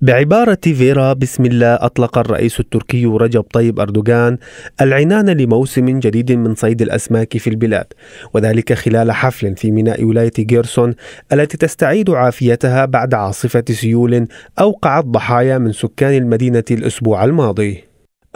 بعبارة فيرا بسم الله أطلق الرئيس التركي رجب طيب أردوغان العنان لموسم جديد من صيد الأسماك في البلاد وذلك خلال حفل في ميناء ولاية جيرسون التي تستعيد عافيتها بعد عاصفة سيول أوقعت ضحايا من سكان المدينة الأسبوع الماضي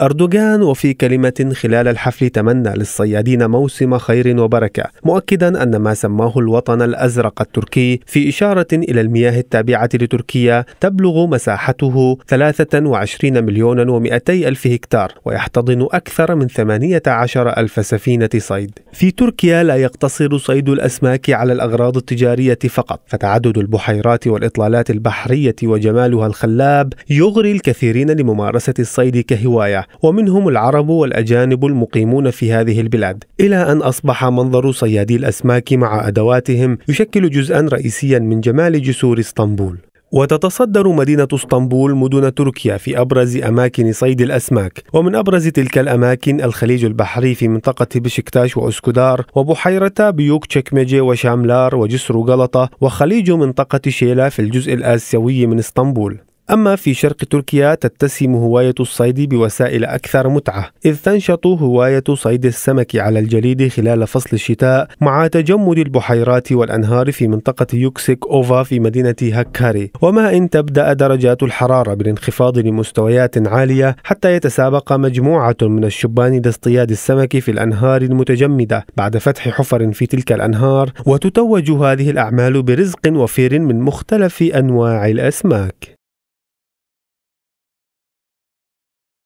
أردوغان وفي كلمة خلال الحفل تمنى للصيادين موسم خير وبركة مؤكدا أن ما سماه الوطن الأزرق التركي في إشارة إلى المياه التابعة لتركيا تبلغ مساحته 23 مليون و200 ألف هكتار ويحتضن أكثر من 18 ألف سفينة صيد في تركيا لا يقتصر صيد الأسماك على الأغراض التجارية فقط فتعدد البحيرات والإطلالات البحرية وجمالها الخلاب يغري الكثيرين لممارسة الصيد كهواية ومنهم العرب والأجانب المقيمون في هذه البلاد إلى أن أصبح منظر صيادي الأسماك مع أدواتهم يشكل جزءا رئيسيا من جمال جسور اسطنبول وتتصدر مدينة اسطنبول مدن تركيا في أبرز أماكن صيد الأسماك ومن أبرز تلك الأماكن الخليج البحري في منطقة بشكتاش وأسكدار وبحيرة بيوك تشكمجي وشاملار وجسر غلطة وخليج منطقة شيلا في الجزء الآسيوي من اسطنبول أما في شرق تركيا تتسم هواية الصيد بوسائل أكثر متعة إذ تنشط هواية صيد السمك على الجليد خلال فصل الشتاء مع تجمد البحيرات والأنهار في منطقة يوكسيك أوفا في مدينة هكاري وما إن تبدأ درجات الحرارة بالانخفاض لمستويات عالية حتى يتسابق مجموعة من الشبان لاصطياد السمك في الأنهار المتجمدة بعد فتح حفر في تلك الأنهار وتتوج هذه الأعمال برزق وفير من مختلف أنواع الأسماك